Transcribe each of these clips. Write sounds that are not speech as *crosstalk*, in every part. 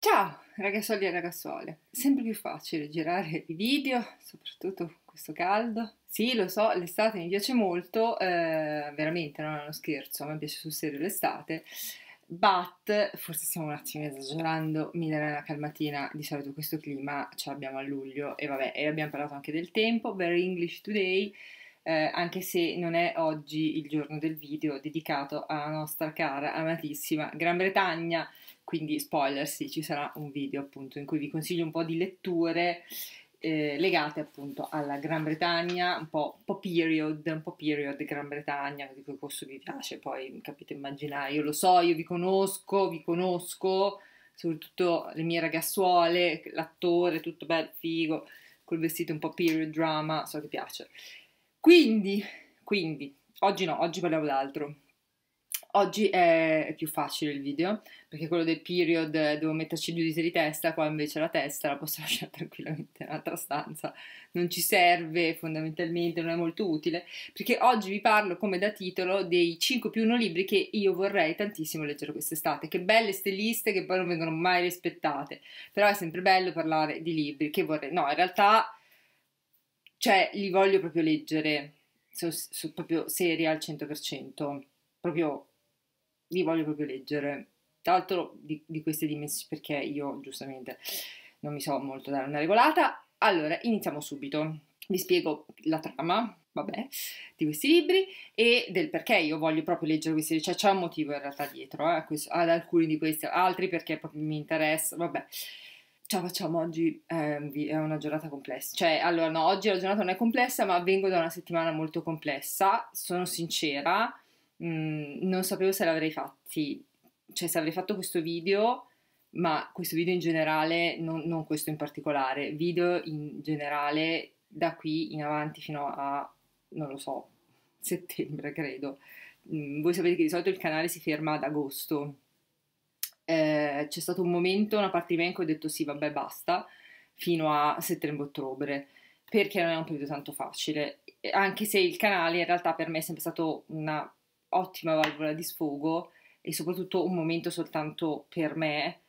Ciao ragazzoli e ragazzuole, sempre più facile girare i video, soprattutto con questo caldo. Sì, lo so, l'estate mi piace molto, eh, veramente non è uno scherzo, a me piace sul serio l'estate, but forse stiamo un attimo esagerando, mi darei una calmatina, di solito questo clima ce l'abbiamo a luglio e vabbè, e abbiamo parlato anche del tempo, Very English Today, eh, anche se non è oggi il giorno del video dedicato alla nostra cara amatissima Gran Bretagna, quindi spoiler, sì, ci sarà un video appunto in cui vi consiglio un po' di letture eh, legate appunto alla Gran Bretagna, un po', un po', period, un po' period Gran Bretagna, di cui questo vi piace, poi capite immaginare, io lo so, io vi conosco, vi conosco, soprattutto le mie ragazzuole, l'attore, tutto bel figo, col vestito un po' period drama, so che piace. Quindi, quindi, oggi no, oggi parliamo d'altro. Oggi è più facile il video, perché quello del period eh, devo metterci due dita di testa, qua invece la testa la posso *laughs* lasciare tranquillamente in un'altra stanza, non ci serve fondamentalmente, non è molto utile, perché oggi vi parlo come da titolo dei 5 più 1 libri che io vorrei tantissimo leggere quest'estate, che belle ste liste che poi non vengono mai rispettate, però è sempre bello parlare di libri che vorrei, no in realtà cioè li voglio proprio leggere, sono, sono proprio seri al 100%, proprio li voglio proprio leggere. Tra l'altro di, di queste dimensioni, perché io giustamente non mi so molto dare una regolata. Allora, iniziamo subito. Vi spiego la trama, vabbè, di questi libri e del perché io voglio proprio leggere questi libri. Cioè, c'è un motivo in realtà dietro eh, questo, ad alcuni di questi, altri perché proprio mi interessa, vabbè ciao facciamo oggi eh, è una giornata complessa cioè allora no oggi la giornata non è complessa ma vengo da una settimana molto complessa sono sincera mh, mm, non sapevo se l'avrei fatti cioè se avrei fatto questo video ma questo video in generale non, non questo in particolare video in generale da qui in avanti fino a non lo so settembre credo mh, mm, voi sapete che di solito il canale si ferma ad agosto eh, c'è stato un momento, una parte di me in cui ho detto sì, vabbè, basta, fino a settembre-ottobre, perché non è un periodo tanto facile, anche se il canale in realtà per me è sempre stato un'ottima valvola di sfogo e soprattutto un momento soltanto per me,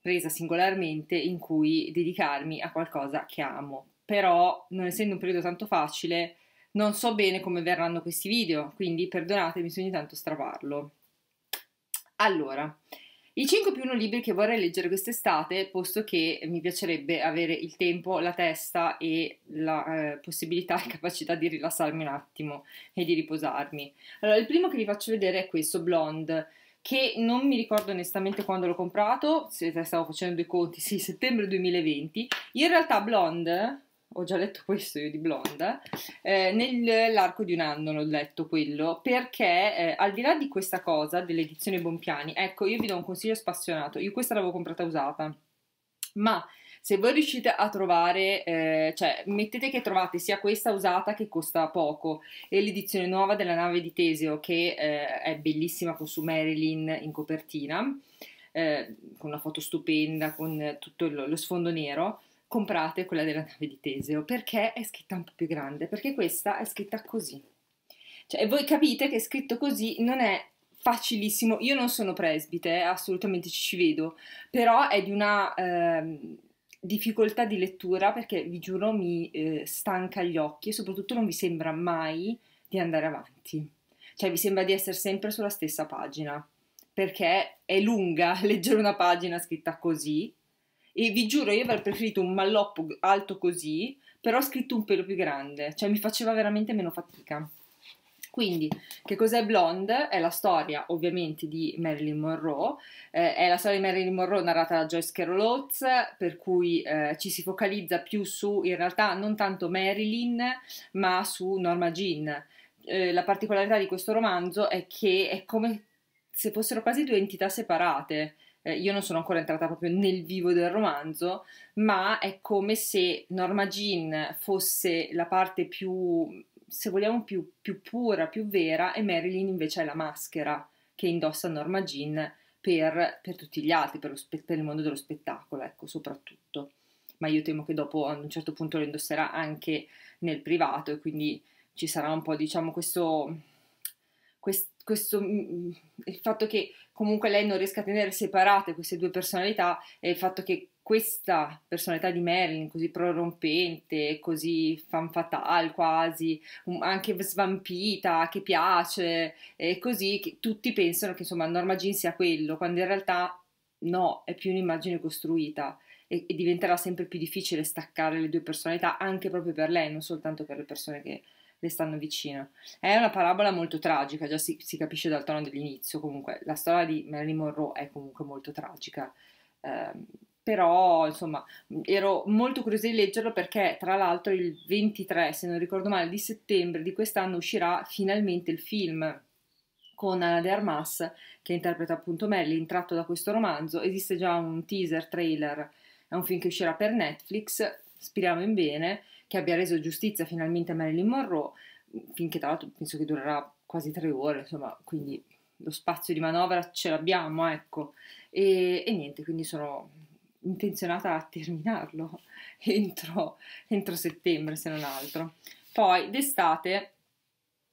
presa singolarmente, in cui dedicarmi a qualcosa che amo. Però, non essendo un periodo tanto facile, non so bene come verranno questi video, quindi perdonatemi se ogni tanto straparlo. Allora, i 5 più 1 libri che vorrei leggere quest'estate, posto che mi piacerebbe avere il tempo, la testa e la eh, possibilità e *laughs* capacità di rilassarmi un attimo e di riposarmi. Allora, il primo che vi faccio vedere è questo, Blonde, che non mi ricordo onestamente quando l'ho comprato, se stavo facendo i conti, sì, settembre 2020. In realtà Blonde ho già letto questo io di Blonda, eh, nell'arco di un anno l'ho letto quello, perché eh, al di là di questa cosa dell'edizione Bompiani, ecco, io vi do un consiglio spassionato, io questa l'avevo comprata usata, ma se voi riuscite a trovare, eh, cioè mettete che trovate sia questa usata che costa poco e l'edizione nuova della nave di Teseo che eh, è bellissima con su Marilyn in copertina, eh, con una foto stupenda, con tutto lo, lo sfondo nero, comprate quella della nave di Teseo perché è scritta un po' più grande, perché questa è scritta così. Cioè, voi capite che scritto così non è facilissimo. Io non sono presbite, eh, assolutamente ci vedo, però è di una eh, difficoltà di lettura perché vi giuro mi eh, stanca gli occhi e soprattutto non vi sembra mai di andare avanti. Cioè, vi sembra di essere sempre sulla stessa pagina perché è lunga *laughs* leggere una pagina scritta così e vi giuro, io avrei preferito un malloppo alto così, però scritto un pelo più grande, cioè mi faceva veramente meno fatica. Quindi, che cos'è Blonde? È la storia ovviamente di Marilyn Monroe, eh, è la storia di Marilyn Monroe narrata da Joyce Carol Oates, per cui eh, ci si focalizza più su, in realtà, non tanto Marilyn, ma su Norma Jean. Eh, la particolarità di questo romanzo è che è come se fossero quasi due entità separate, eh, io non sono ancora entrata proprio nel vivo del romanzo, ma è come se Norma Jean fosse la parte più, se vogliamo, più, più pura, più vera e Marilyn invece è la maschera che indossa Norma Jean per, per tutti gli altri, per, spe- per, il mondo dello spettacolo, ecco, soprattutto. Ma io temo che dopo ad un certo punto lo indosserà anche nel privato e quindi ci sarà un po', diciamo, questo, quest- questo, mm, mm, il fatto che comunque lei non riesca a tenere separate queste due personalità e il fatto che questa personalità di Marilyn così prorompente, così fanfatale quasi, anche svampita, che piace, e così, che tutti pensano che insomma Norma Jean sia quello, quando in realtà no, è più un'immagine costruita e, e diventerà sempre più difficile staccare le due personalità anche proprio per lei, non soltanto per le persone che le stanno vicino. È una parabola molto tragica, già si, si capisce dal tono dell'inizio, comunque la storia di Marilyn Monroe è comunque molto tragica. Eh, però insomma ero molto curiosa di leggerlo perché tra l'altro il 23, se non ricordo male, di settembre di quest'anno uscirà finalmente il film con Anna de Armas che interpreta appunto Marilyn tratto da questo romanzo, esiste già un teaser trailer, è un film che uscirà per Netflix, speriamo in bene, che abbia reso giustizia finalmente a Marilyn Monroe, finché tra l'altro penso che durerà quasi tre ore, insomma, quindi lo spazio di manovra ce l'abbiamo, ecco. E, e niente, quindi sono intenzionata a terminarlo *laughs* entro, entro settembre, se non altro. Poi d'estate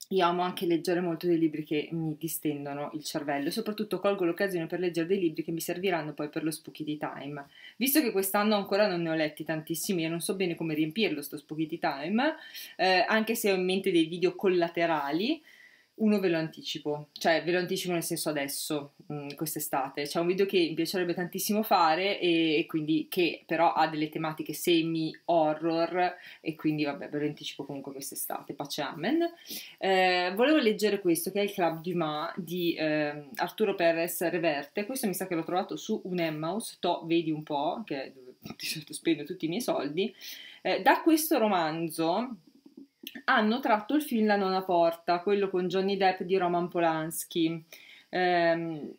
io amo anche leggere molto dei libri che mi distendono il cervello e soprattutto colgo l'occasione per leggere dei libri che mi serviranno poi per lo Spooky Time. Visto che quest'anno ancora non ne ho letti tantissimi e non so bene come riempirlo sto Spooky Time, eh, anche se ho in mente dei video collaterali, uno ve lo anticipo, cioè ve lo anticipo nel senso adesso, mh, mm, quest'estate. C'è un video che mi piacerebbe tantissimo fare e, e, quindi che però ha delle tematiche semi horror e quindi vabbè ve lo anticipo comunque quest'estate, pace amen. Eh, volevo leggere questo che è il Club Dumas di eh, Arturo Perez Reverte, questo mi sa che l'ho trovato su un Emmaus, to vedi un po', che è dove *laughs* di solito spendo tutti i miei soldi. Eh, da questo romanzo hanno tratto il film La nona porta, quello con Johnny Depp di Roman Polanski. Ehm,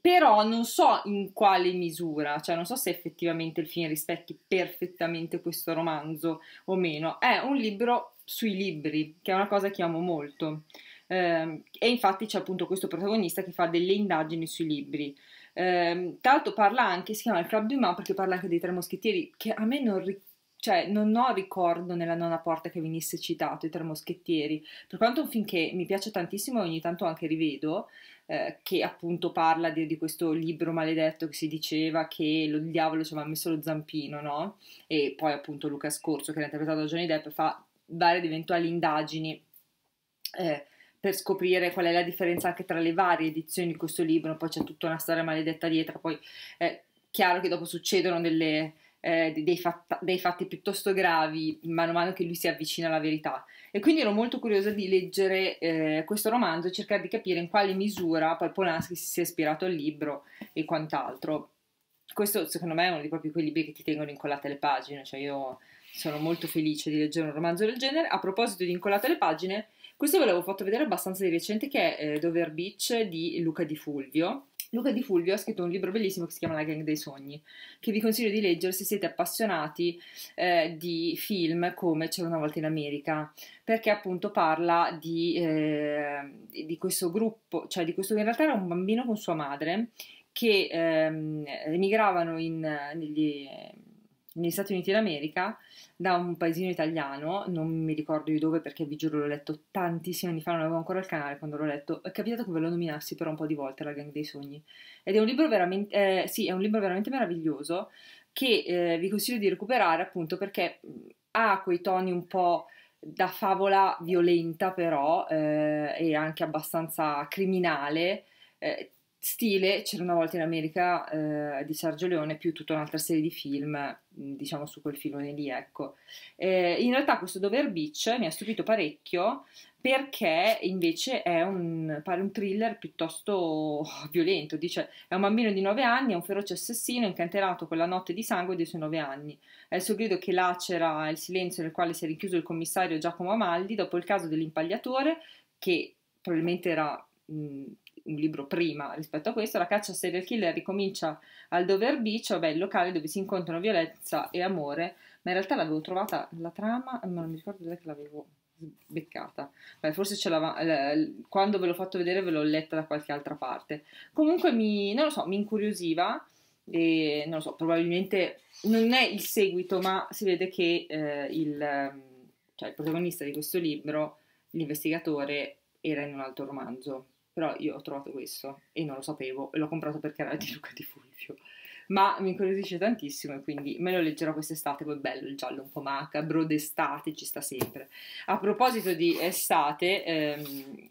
però non so in quale misura, cioè non so se effettivamente il film rispecchi perfettamente questo romanzo o meno. È un libro sui libri, che è una cosa che amo molto. Ehm, e infatti c'è appunto questo protagonista che fa delle indagini sui libri. Ehm, tra l'altro parla anche, si chiama il Club du Mans perché parla anche dei tre moschettieri, che a me non ricordo cioè, non ho ricordo nella nona porta che venisse citato i tre moschettieri. Per quanto è un film che mi piace tantissimo e ogni tanto anche rivedo, eh, che appunto parla di, di, questo libro maledetto che si diceva che lo, il diavolo ci aveva messo lo zampino, no? E poi appunto Luca Scorso, che era interpretato da Johnny Depp, fa varie eventuali indagini eh, per scoprire qual è la differenza anche tra le varie edizioni di questo libro. Poi c'è tutta una storia maledetta dietro, poi è eh, chiaro che dopo succedono delle eh, dei, fatta- dei, fatti piuttosto gravi man mano che lui si avvicina alla verità. E quindi ero molto curiosa di leggere eh, questo romanzo e cercare di capire in quale misura poi Polanski si sia ispirato al libro e quant'altro. Questo secondo me è uno di proprio quei libri che ti tengono incollate le pagine, cioè io sono molto felice di leggere un romanzo del genere. A proposito di incollate le pagine, questo ve l'avevo fatto vedere abbastanza di recente che è eh, Dover Beach di Luca Di Fulvio Luca Di Fulvio ha scritto un libro bellissimo che si chiama La Gang dei Sogni, che vi consiglio di leggere se siete appassionati eh, di film come C'era una volta in America, perché appunto parla di, eh, di questo gruppo, cioè di questo che in realtà era un bambino con sua madre che ehm, emigravano in, negli, negli Stati Uniti d'America da un paesino italiano, non mi ricordo di dove perché vi giuro l'ho letto tantissimi anni fa, non avevo ancora il canale quando l'ho letto, è capitato che ve lo nominassi però un po' di volte, La Gang dei Sogni. Ed è un libro veramente, eh, sì, è un libro veramente meraviglioso che eh, vi consiglio di recuperare appunto perché ha quei toni un po' da favola violenta però eh, e anche abbastanza criminale, Eh, stile c'era una volta in America eh, di Sergio Leone più tutta un'altra serie di film mm, diciamo su quel filone lì ecco eh, in realtà questo Dover Beach mi ha stupito parecchio perché invece è un, pare un thriller piuttosto *laughs* violento dice è un bambino di 9 anni è un feroce assassino incanterato con la notte di sangue dei suoi 9 anni è il suo grido che lacera il silenzio nel quale si è rinchiuso il commissario Giacomo Amaldi dopo il caso dell'impagliatore che probabilmente era mh, mm, un libro prima rispetto a questo, la caccia serial killer ricomincia al Dover Beach, ovvero il locale dove si incontrano violenza e amore, ma in realtà l'avevo trovata la trama, ma non mi ricordo dove l'avevo beccata. Beh, forse ce quando ve l'ho fatto vedere ve l'ho letta da qualche altra parte. Comunque mi, non lo so, mi incuriosiva e non lo so, probabilmente non è il seguito, ma si vede che eh, il, ehm, cioè, il protagonista di questo libro, l'investigatore, era in un altro romanzo. Però io ho trovato questo e non lo sapevo e l'ho comprato perché era di Luca Di Fulvio. Ma mi incuriosisce tantissimo e quindi me lo leggerò quest'estate, poi è bello il giallo un po' macabro d'estate, ci sta sempre. A proposito di estate, ehm,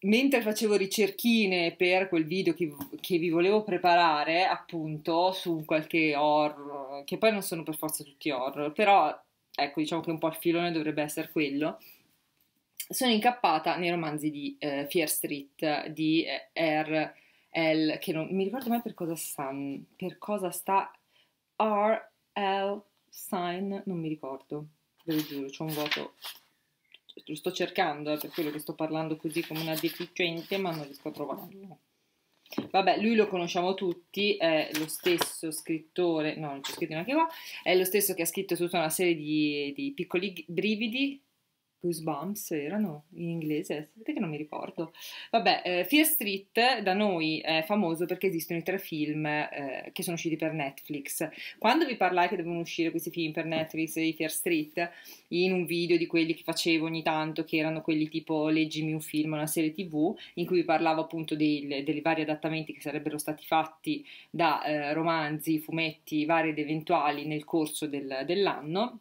mentre facevo ricerchine per quel video che, che, vi volevo preparare, appunto, su qualche horror, che poi non sono per forza tutti horror, però ecco, diciamo che un po' il filone dovrebbe essere quello sono incappata nei romanzi di eh, Fear Street di eh, R. L, che non mi ricordo mai per cosa sta, per cosa sta R. L. Sign, non mi ricordo, ve lo giuro, c'è un vuoto, lo sto cercando, eh, per quello che sto parlando così come una deficiente, ma non riesco a trovarlo. Vabbè, lui lo conosciamo tutti, è lo stesso scrittore, no, non c'è scritto neanche qua, è lo stesso che ha scritto tutta una serie di, di piccoli brividi, Goosebumps erano in inglese, sapete che non mi ricordo. Vabbè, eh, Fear Street da noi è famoso perché esistono i tre film eh, che sono usciti per Netflix. Quando vi parlai che devono uscire questi film per Netflix di Fear Street, in un video di quelli che facevo ogni tanto, che erano quelli tipo Leggimi un film, una serie tv, in cui vi parlavo appunto dei, dei vari adattamenti che sarebbero stati fatti da eh, romanzi, fumetti, vari ed eventuali nel corso del, dell'anno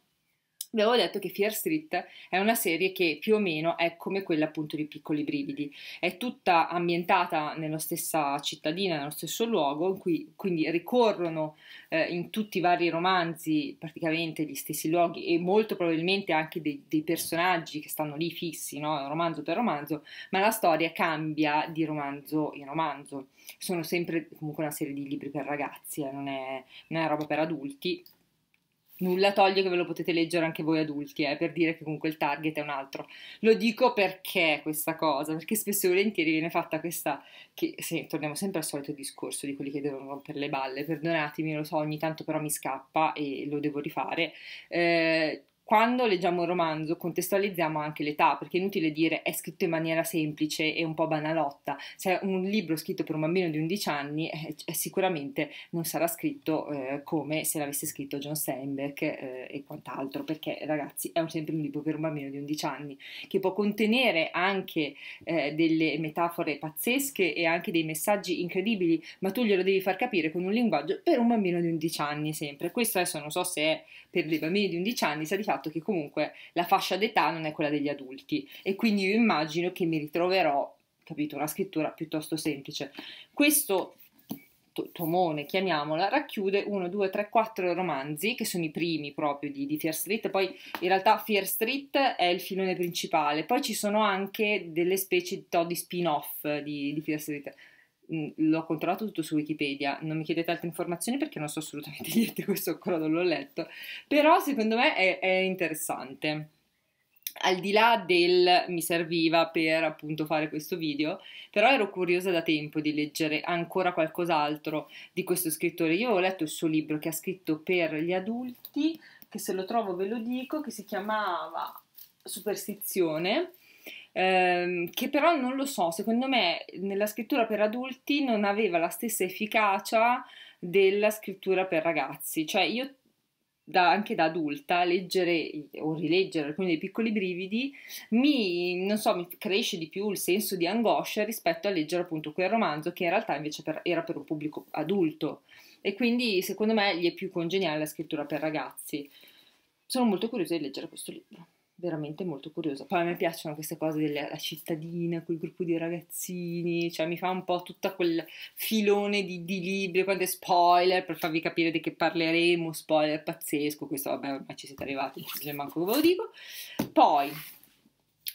vi avevo detto che Fear Street è una serie che più o meno è come quella appunto di Piccoli Brividi, è tutta ambientata nella stessa cittadina, nello stesso luogo, in cui quindi ricorrono eh, in tutti i vari romanzi praticamente gli stessi luoghi e molto probabilmente anche dei, dei personaggi che stanno lì fissi, no? romanzo per romanzo, ma la storia cambia di romanzo in romanzo. Sono sempre comunque una serie di libri per ragazzi, eh? non, è, non è roba per adulti, Nulla toglie che ve lo potete leggere anche voi adulti, eh, per dire che comunque il target è un altro. Lo dico perché questa cosa, perché spesso e volentieri viene fatta questa, che se, torniamo sempre al solito discorso di quelli che devono rompere le balle, perdonatemi, lo so, ogni tanto però mi scappa e lo devo rifare. Eh, quando leggiamo un romanzo contestualizziamo anche l'età, perché è inutile dire è scritto in maniera semplice e un po' banalotta. Se un libro scritto per un bambino di 11 anni eh, eh, sicuramente non sarà scritto eh, come se l'avesse scritto John Steinbeck eh, e quant'altro, perché ragazzi è un, sempre un libro per un bambino di 11 anni, che può contenere anche eh, delle metafore pazzesche e anche dei messaggi incredibili, ma tu glielo devi far capire con un linguaggio per un bambino di 11 anni sempre. Questo adesso non so se è per dei bambini di 11 anni, se di fatto fatto che comunque la fascia d'età non è quella degli adulti e quindi io immagino che mi ritroverò, capito, una scrittura piuttosto semplice. Questo tomone, chiamiamola, racchiude 1, 2, 3, 4 romanzi che sono i primi proprio di, di Fear Street. Poi in realtà Fear Street è il filone principale, poi ci sono anche delle specie di, di spin-off di, di Fear Street Mm, l'ho controllato tutto su Wikipedia, non mi chiedete altre informazioni perché non so assolutamente *laughs* niente, questo ancora non l'ho letto, però secondo me è, è interessante al di là del mi serviva per appunto fare questo video, però ero curiosa da tempo di leggere ancora qualcos'altro di questo scrittore. Io ho letto il suo libro che ha scritto per gli adulti, che se lo trovo ve lo dico, che si chiamava Superstizione ehm, che però non lo so, secondo me nella scrittura per adulti non aveva la stessa efficacia della scrittura per ragazzi, cioè io da, anche da adulta leggere o rileggere alcuni dei piccoli brividi mi, so, mi, cresce di più il senso di angoscia rispetto a leggere appunto quel romanzo che in realtà invece per, era per un pubblico adulto e quindi secondo me gli è più congeniale la scrittura per ragazzi. Sono molto curiosa di leggere questo libro veramente molto curiosa. Poi a me piacciono queste cose della cittadina, quel gruppo di ragazzini, cioè mi fa un po' tutto quel filone di, di libri, quante spoiler per farvi capire di che parleremo, spoiler pazzesco, questo vabbè ma ci siete arrivati, non manco ve lo dico. Poi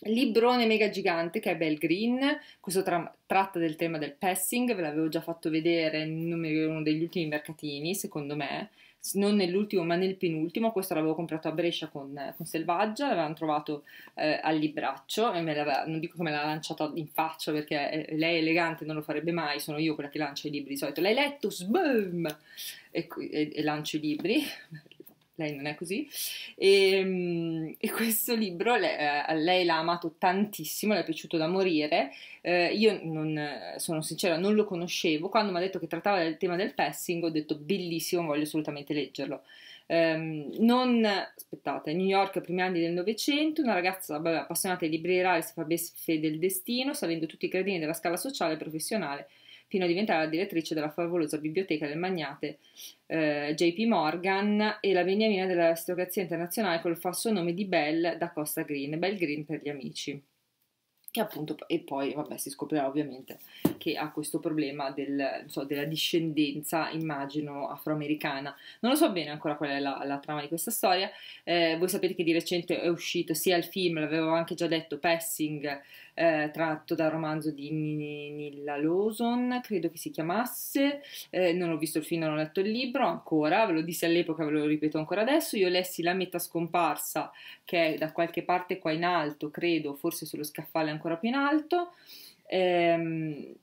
librone mega gigante che è Bell Green, questo tra tratta del tema del passing, ve l'avevo già fatto vedere in uno degli ultimi mercatini, secondo me, non nell'ultimo ma nel penultimo, questo l'avevo comprato a Brescia con, con Selvaggia, l'avevano trovato eh, al libraccio, e me non dico come me l'ha lanciata in faccia perché eh, lei è elegante, non lo farebbe mai, sono io quella che lancia i libri di solito, l'hai letto, sbum! E, e, e lancio i libri, lei non è così. E, ehm, e questo libro le, eh, lei l'ha amato tantissimo, le è piaciuto da morire. Eh, io non, sono sincera, non lo conoscevo. Quando mi ha detto che trattava del tema del passing, ho detto bellissimo, voglio assolutamente leggerlo. Um, non aspettate, New York, primi anni del Novecento, una ragazza vabbè, appassionata di libri rari si fa beffe del destino, salendo tutti i gradini della scala sociale e professionale fino a diventare la direttrice della favolosa biblioteca del magnate eh, JP Morgan e la beniamina dell'aristocrazia internazionale col falso nome di Belle da Costa Green, Belle Green per gli amici che appunto, e poi vabbè, si scoprirà ovviamente che ha questo problema del, so, della discendenza, immagino, afroamericana. Non lo so bene ancora qual è la, la trama di questa storia, eh, voi sapete che di recente è uscito sia il film, l'avevo anche già detto, Passing, eh, tratto dal romanzo di Nilla Lawson, credo che si chiamasse, eh, non ho visto il film, non ho letto il libro ancora, ve lo dissi all'epoca, ve lo ripeto ancora adesso, io lessi La metà scomparsa, che è da qualche parte qua in alto, credo, forse sullo scaffale ancora ancora più in alto. Ehm,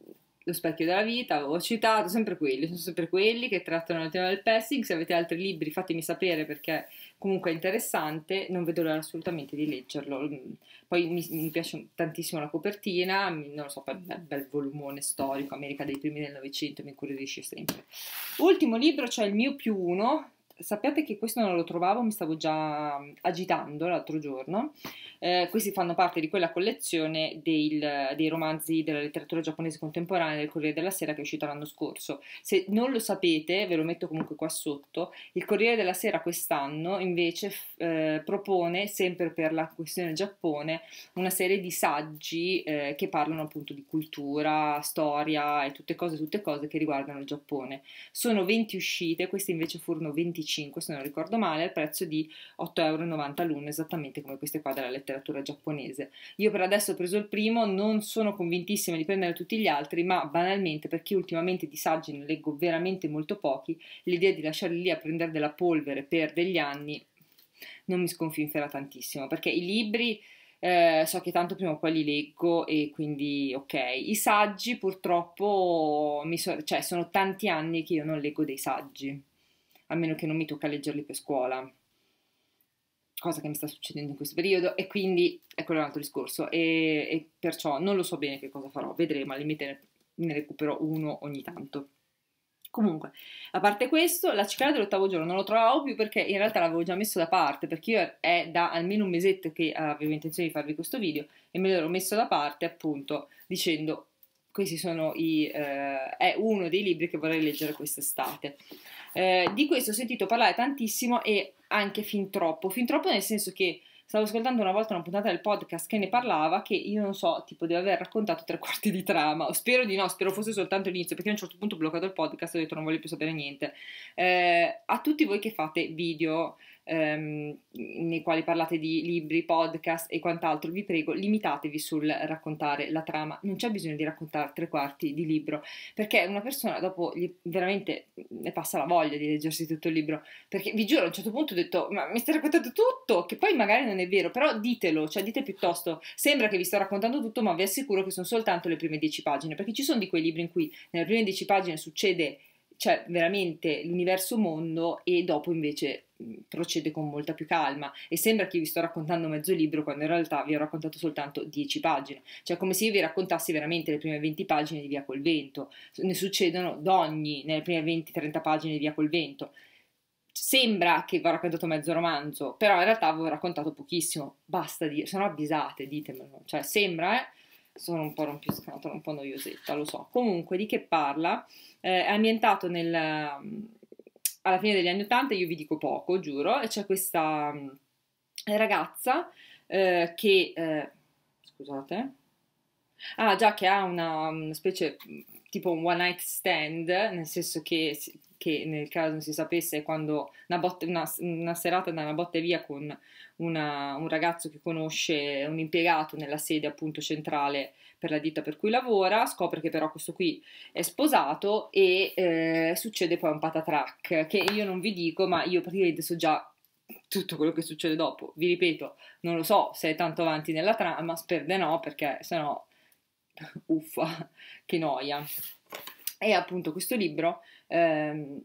lo specchio della vita, avevo citato, sempre quelli, sono sempre quelli che trattano il tema del passing, se avete altri libri fatemi sapere perché comunque è interessante, non vedo l'ora assolutamente di leggerlo, poi mi, mi piace tantissimo la copertina, non lo so, bel, bel volumone storico, America dei primi del Novecento, mi incuriosisce sempre. Ultimo libro, cioè il mio più uno, sappiate che questo non lo trovavo, mi stavo già agitando l'altro giorno. Eh, questi fanno parte di quella collezione del, dei romanzi della letteratura giapponese contemporanea del Corriere della Sera che è uscita l'anno scorso. Se non lo sapete, ve lo metto comunque qua sotto, il Corriere della Sera quest'anno invece eh, propone, sempre per la questione Giappone, una serie di saggi eh, che parlano appunto di cultura, storia e tutte cose, tutte cose che riguardano il Giappone. Sono 20 uscite, queste invece furono 25 25 se non ricordo male al prezzo di 8,90 euro l'uno esattamente come queste qua della letteratura giapponese io per adesso ho preso il primo non sono convintissima di prendere tutti gli altri ma banalmente perché ultimamente di saggi ne leggo veramente molto pochi l'idea di lasciarli lì a prendere della polvere per degli anni non mi sconfinferà tantissimo perché i libri eh, so che tanto prima o poi li leggo e quindi ok. I saggi purtroppo mi so, cioè, sono tanti anni che io non leggo dei saggi a meno che non mi tocca leggerli per scuola, cosa che mi sta succedendo in questo periodo, e quindi ecco, è quello un altro discorso, e, e perciò non lo so bene che cosa farò, vedremo, al limite ne, ne recupero uno ogni tanto. Comunque, a parte questo, la cicala dell'ottavo giorno non lo trovavo più perché in realtà l'avevo già messo da parte, perché io è da almeno un mesetto che eh, avevo intenzione di farvi questo video e me l'ero messo da parte appunto dicendo questi sono i... Eh, è uno dei libri che vorrei leggere quest'estate. Eh, di questo ho sentito parlare tantissimo e anche fin troppo, fin troppo nel senso che stavo ascoltando una volta una puntata del podcast che ne parlava che io non so, tipo deve aver raccontato tre quarti di trama, o spero di no, spero fosse soltanto l'inizio, perché a un certo punto ho bloccato il podcast e ho detto non voglio più sapere niente. Eh, a tutti voi che fate video, ehm, nei quali parlate di libri, podcast e quant'altro, vi prego limitatevi sul raccontare la trama, non c'è bisogno di raccontare tre quarti di libro, perché una persona dopo gli, veramente mm, ne passa la voglia di leggersi tutto il libro, perché vi giuro a un certo punto ho detto ma mi stai raccontando tutto, che poi magari non è vero, però ditelo, cioè dite piuttosto, sembra che vi sto raccontando tutto, ma vi assicuro che sono soltanto le prime dieci pagine, perché ci sono di quei libri in cui nelle prime dieci pagine succede cioè veramente l'universo mondo e dopo invece procede con molta più calma e sembra che io vi sto raccontando mezzo libro quando in realtà vi ho raccontato soltanto 10 pagine, cioè come se io vi raccontassi veramente le prime 20 pagine di Via col vento, ne succedono d'ogni nelle prime 20-30 pagine di Via col vento. Sembra che vi ho raccontato mezzo romanzo, però in realtà vi ho raccontato pochissimo, basta dire, sono avvisate, ditemelo, cioè sembra, eh? sono un po' rompiscatola, un po' noiosetta, lo so. Comunque, di che parla? Eh, è ambientato nel alla fine degli anni 80, io vi dico poco, giuro, e c'è questa mm, ragazza eh, che, eh, scusate, ah già che ha una, una, mm, specie mm, tipo un one night stand, nel senso che, che nel caso non si sapesse quando una, botte, una, una serata da una botte via con un ragazzo che conosce un impiegato nella sede appunto centrale per la ditta per cui lavora, scopre che però questo qui è sposato e eh, succede poi un patatrack che io non vi dico, ma io praticamente so già tutto quello che succede dopo. Vi ripeto, non lo so se è tanto avanti nella trama, spero di no, perché sennò *laughs* uffa, che noia. E appunto questo libro ehm,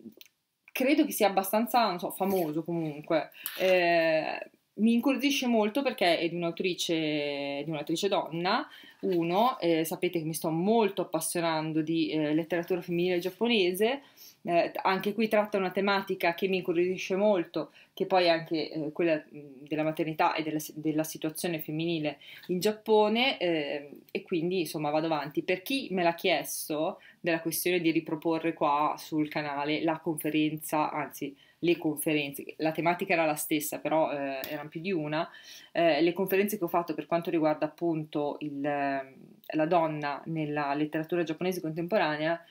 credo che sia abbastanza non so, famoso comunque. Eh, mi incuriosisce molto perché è di un'autrice, di un'autrice donna, uno, eh, sapete che mi sto molto appassionando di eh, letteratura femminile giapponese, eh, anche qui tratta una tematica che mi incuriosisce molto, che poi è anche eh, quella della maternità e della, della, situazione femminile in Giappone eh, e quindi insomma vado avanti. Per chi me l'ha chiesto della questione di riproporre qua sul canale la conferenza, anzi le conferenze, la tematica era la stessa, però eh, erano più di una, eh, le conferenze che ho fatto per quanto riguarda appunto il, ehm, la donna nella letteratura giapponese contemporanea,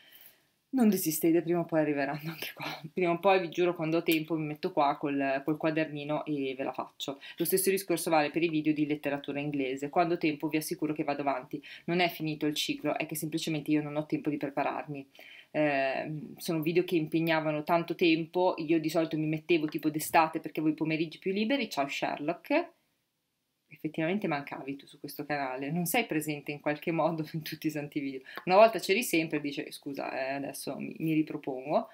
non desistete, prima o poi arriveranno anche qua. *laughs* Prima o poi, vi giuro, quando ho tempo mi metto qua col, col, quadernino e ve la faccio. Lo stesso discorso vale per i video di letteratura inglese. Quando ho tempo vi assicuro che vado avanti. Non è finito il ciclo, è che semplicemente io non ho tempo di prepararmi. Ehm, sono video che impegnavano tanto tempo, io di solito mi mettevo tipo d'estate perché avevo i pomeriggi più liberi, ciao Sherlock, effettivamente mancavi tu su questo canale, non sei presente in qualche modo *laughs* in tutti i santi video. Una volta c'eri sempre e dice scusa, eh, adesso mi, mi, ripropongo.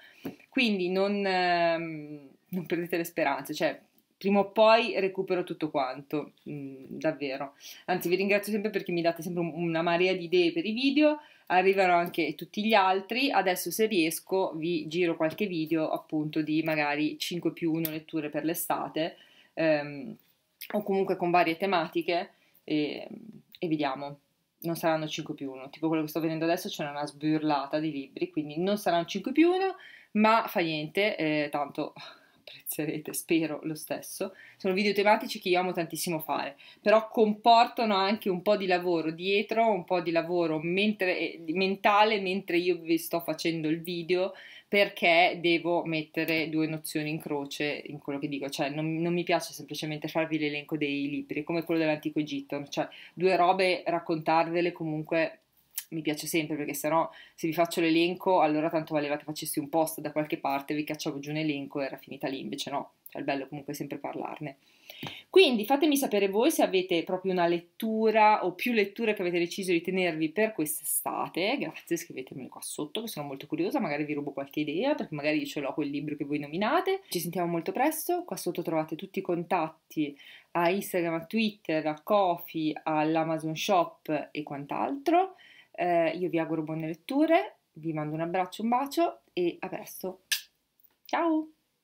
Quindi non, ehm, non perdete le speranze, cioè prima o poi recupero tutto quanto, mm, davvero. Anzi, vi ringrazio sempre perché mi date sempre una marea di idee per i video, Arriverò anche tutti gli altri. Adesso, se riesco, vi giro qualche video appunto di magari 5 più 1 letture per l'estate ehm, o comunque con varie tematiche e, e vediamo non saranno 5 più 1, tipo quello che sto vedendo adesso c'è una sburlata di libri, quindi non saranno 5 più 1, ma fa niente, eh, tanto apprezzerete, spero lo stesso, sono video tematici che io amo tantissimo fare, però comportano anche un po' di lavoro dietro, un po' di lavoro mentre, eh, mentale mentre io vi sto facendo il video perché devo mettere due nozioni in croce in quello che dico, cioè non, non mi piace semplicemente farvi l'elenco dei libri, come quello dell'antico Egitto, cioè due robe raccontarvele comunque mi piace sempre perché sennò se vi faccio l'elenco allora tanto valeva che facessi un post da qualche parte, vi cacciavo giù un elenco e era finita lì, invece no, cioè il bello comunque è sempre parlarne. Quindi fatemi sapere voi se avete proprio una lettura o più letture che avete deciso di tenervi per quest'estate, grazie, scrivetemelo qua sotto che sono molto curiosa, magari vi rubo qualche idea perché magari io ce l'ho quel libro che voi nominate. Ci sentiamo molto presto, qua sotto trovate tutti i contatti a Instagram, a Twitter, a Kofi, all'Amazon Shop e quant'altro. Eh, io vi auguro buone letture, vi mando un abbraccio, un bacio e a presto. Ciao!